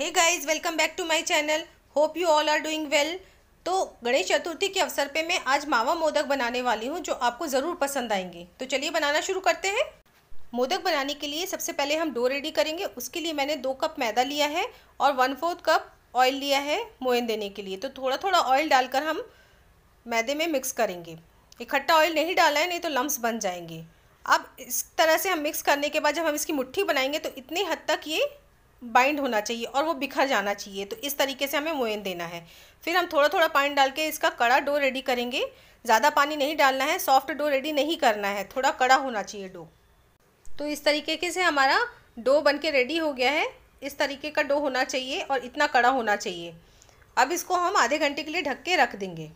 hey guys welcome back to my channel hope you all are doing well तो गणेश चतुर्थी के अवसर पे मैं आज मावा मोदक बनाने वाली हूँ जो आपको ज़रूर पसंद आएंगे तो चलिए बनाना शुरू करते हैं मोदक बनाने के लिए सबसे पहले हम डो रेडी करेंगे उसके लिए मैंने दो कप मैदा लिया है और वन फोर्थ कप ऑयल लिया है मोयन देने के लिए तो थोड़ा थोड़ा ऑयल डालकर हम मैदे में मिक्स करेंगे इकट्ठा ऑयल नहीं डाला है नहीं तो लम्ब बन जाएंगे अब इस तरह से हम मिक्स करने के बाद जब हम इसकी मुट्ठी बनाएंगे तो इतने हद तक ये बाइंड होना चाहिए और वो बिखर जाना चाहिए तो इस तरीके से हमें मोयन देना है फिर हम थोड़ा थोड़ा पानी डाल के इसका कड़ा डो रेडी करेंगे ज़्यादा पानी नहीं डालना है सॉफ्ट डो रेडी नहीं करना है थोड़ा कड़ा होना चाहिए डो तो इस तरीके के से हमारा डो बन के रेडी हो गया है इस तरीके का डो होना चाहिए और इतना कड़ा होना चाहिए अब इसको हम आधे घंटे के लिए ढक के रख देंगे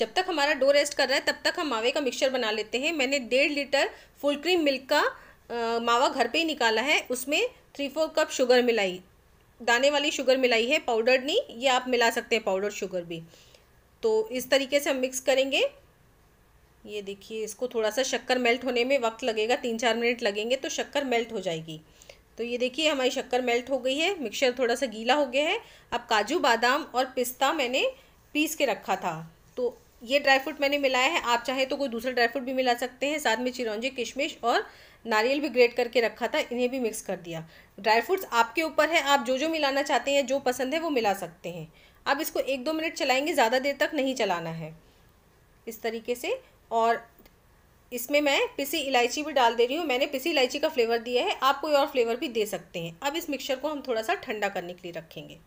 जब तक हमारा डो रेस्ट कर रहा है तब तक हम मावे का मिक्सचर बना लेते हैं मैंने डेढ़ लीटर फुल क्रीम मिल्क का आ, मावा घर पे ही निकाला है उसमें थ्री फोर कप शुगर मिलाई दाने वाली शुगर मिलाई है पाउडर नहीं ये आप मिला सकते हैं पाउडर शुगर भी तो इस तरीके से हम मिक्स करेंगे ये देखिए इसको थोड़ा सा शक्कर मेल्ट होने में वक्त लगेगा तीन चार मिनट लगेंगे तो शक्कर मेल्ट हो जाएगी तो ये देखिए हमारी शक्कर मेल्ट हो गई है मिक्सचर थोड़ा सा गीला हो गया है अब काजू बादाम और पिस्ता मैंने पीस के रखा था तो ये ड्राई फ्रूट मैंने मिलाया है आप चाहे तो कोई दूसरा ड्राई फ्रूट भी मिला सकते हैं साथ में चिरौंजी किशमिश और नारियल भी ग्रेट करके रखा था इन्हें भी मिक्स कर दिया ड्राई फ्रूट्स आपके ऊपर है आप जो जो मिलाना चाहते हैं जो पसंद है वो मिला सकते हैं आप इसको एक दो मिनट चलाएंगे ज़्यादा देर तक नहीं चलाना है इस तरीके से और इसमें मैं पिसी इलायची भी डाल दे रही हूँ मैंने पिसी इलायची का फ्लेवर दिया है आप कोई और फ्लेवर भी दे सकते हैं अब इस मिक्सचर को हम थोड़ा सा ठंडा करने के लिए रखेंगे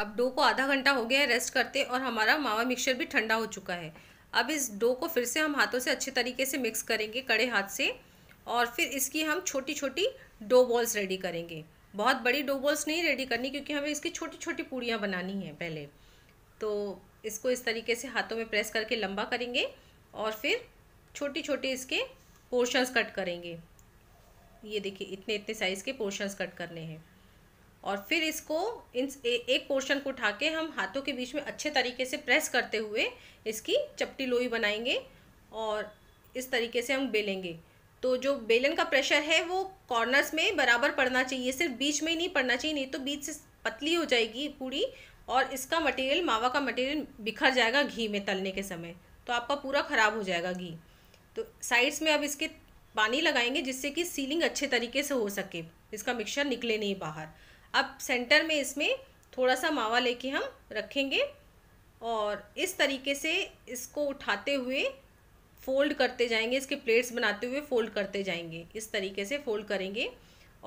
अब डो को आधा घंटा हो गया है रेस्ट करते और हमारा मावा मिक्सचर भी ठंडा हो चुका है अब इस डो को फिर से हम हाथों से अच्छे तरीके से मिक्स करेंगे कड़े हाथ से और फिर इसकी हम छोटी छोटी डो बॉल्स रेडी करेंगे बहुत बड़ी डो बॉल्स नहीं रेडी करनी क्योंकि हमें इसकी छोटी छोटी पूड़ियाँ बनानी हैं पहले तो इसको इस तरीके से हाथों में प्रेस करके लंबा करेंगे और फिर छोटी छोटी इसके पोर्शंस कट करेंगे ये देखिए इतने इतने साइज़ के पोर्शंस कट करने हैं और फिर इसको इन ए, एक पोर्शन को उठा के हम हाथों के बीच में अच्छे तरीके से प्रेस करते हुए इसकी चपटी लोई बनाएंगे और इस तरीके से हम बेलेंगे तो जो बेलन का प्रेशर है वो कॉर्नर्स में बराबर पड़ना चाहिए सिर्फ बीच में ही नहीं पड़ना चाहिए नहीं तो बीच से पतली हो जाएगी पूरी और इसका मटेरियल मावा का मटेरियल बिखर जाएगा घी में तलने के समय तो आपका पूरा ख़राब हो जाएगा घी तो साइड्स में अब इसके पानी लगाएंगे जिससे कि सीलिंग अच्छे तरीके से हो सके इसका मिक्सचर निकले नहीं बाहर अब सेंटर में इसमें थोड़ा सा मावा लेके हम रखेंगे और इस तरीके से इसको उठाते हुए फोल्ड करते जाएंगे इसके प्लेट्स बनाते हुए फोल्ड करते जाएंगे इस तरीके से फोल्ड करेंगे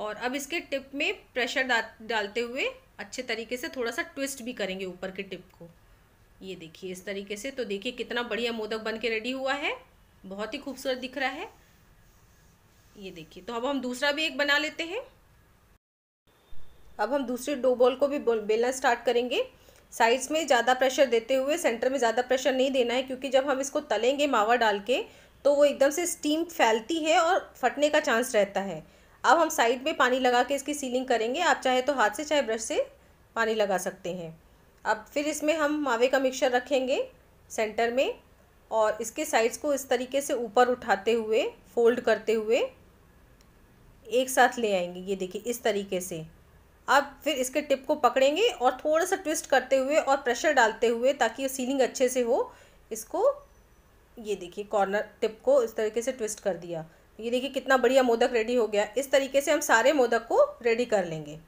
और अब इसके टिप में प्रेशर डालते हुए अच्छे तरीके से थोड़ा सा ट्विस्ट भी करेंगे ऊपर के टिप को ये देखिए इस तरीके से तो देखिए कितना बढ़िया मोदक बन के रेडी हुआ है बहुत ही खूबसूरत दिख रहा है ये देखिए तो अब हम दूसरा भी एक बना लेते हैं अब हम दूसरे डो बॉल को भी बेलना स्टार्ट करेंगे साइड्स में ज़्यादा प्रेशर देते हुए सेंटर में ज़्यादा प्रेशर नहीं देना है क्योंकि जब हम इसको तलेंगे मावा डाल के तो वो एकदम से स्टीम फैलती है और फटने का चांस रहता है अब हम साइड में पानी लगा के इसकी सीलिंग करेंगे आप चाहे तो हाथ से चाहे ब्रश से पानी लगा सकते हैं अब फिर इसमें हम मावे का मिक्सर रखेंगे सेंटर में और इसके साइड्स को इस तरीके से ऊपर उठाते हुए फोल्ड करते हुए एक साथ ले आएंगे ये देखिए इस तरीके से अब फिर इसके टिप को पकड़ेंगे और थोड़ा सा ट्विस्ट करते हुए और प्रेशर डालते हुए ताकि ये सीलिंग अच्छे से हो इसको ये देखिए कॉर्नर टिप को इस तरीके से ट्विस्ट कर दिया ये देखिए कितना बढ़िया मोदक रेडी हो गया इस तरीके से हम सारे मोदक को रेडी कर लेंगे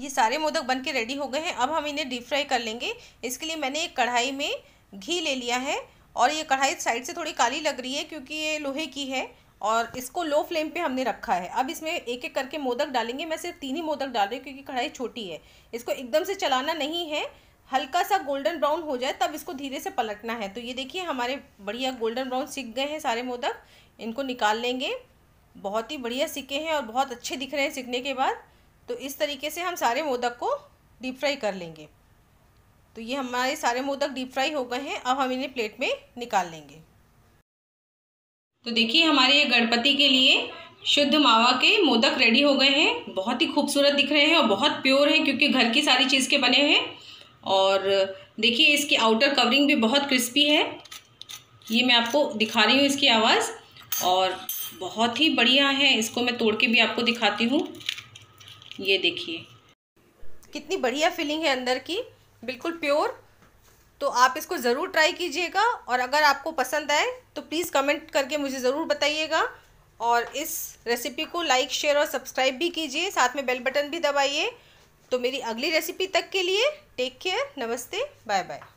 ये सारे मोदक बन के रेडी हो गए हैं अब हम इन्हें डीप फ्राई कर लेंगे इसके लिए मैंने एक कढ़ाई में घी ले लिया है और ये कढ़ाई साइड से थोड़ी काली लग रही है क्योंकि ये लोहे की है और इसको लो फ्लेम पे हमने रखा है अब इसमें एक एक करके मोदक डालेंगे मैं सिर्फ तीन ही मोदक डाल रही हूँ क्योंकि कढ़ाई छोटी है इसको एकदम से चलाना नहीं है हल्का सा गोल्डन ब्राउन हो जाए तब इसको धीरे से पलटना है तो ये देखिए हमारे बढ़िया गोल्डन ब्राउन सीख गए हैं सारे मोदक इनको निकाल लेंगे बहुत ही बढ़िया सीखे हैं और बहुत अच्छे दिख रहे हैं सीखने के बाद तो इस तरीके से हम सारे मोदक को डीप फ्राई कर लेंगे तो ये हमारे सारे मोदक डीप फ्राई हो गए हैं अब हम इन्हें प्लेट में निकाल लेंगे तो देखिए हमारे ये गणपति के लिए शुद्ध मावा के मोदक रेडी हो गए हैं बहुत ही खूबसूरत दिख रहे हैं और बहुत प्योर हैं क्योंकि घर की सारी चीज़ के बने हैं और देखिए इसकी आउटर कवरिंग भी बहुत क्रिस्पी है ये मैं आपको दिखा रही हूँ इसकी आवाज़ और बहुत ही बढ़िया है इसको मैं तोड़ के भी आपको दिखाती हूँ ये देखिए कितनी बढ़िया फीलिंग है अंदर की बिल्कुल प्योर तो आप इसको ज़रूर ट्राई कीजिएगा और अगर आपको पसंद आए तो प्लीज़ कमेंट करके मुझे ज़रूर बताइएगा और इस रेसिपी को लाइक शेयर और सब्सक्राइब भी कीजिए साथ में बेल बटन भी दबाइए तो मेरी अगली रेसिपी तक के लिए टेक केयर नमस्ते बाय बाय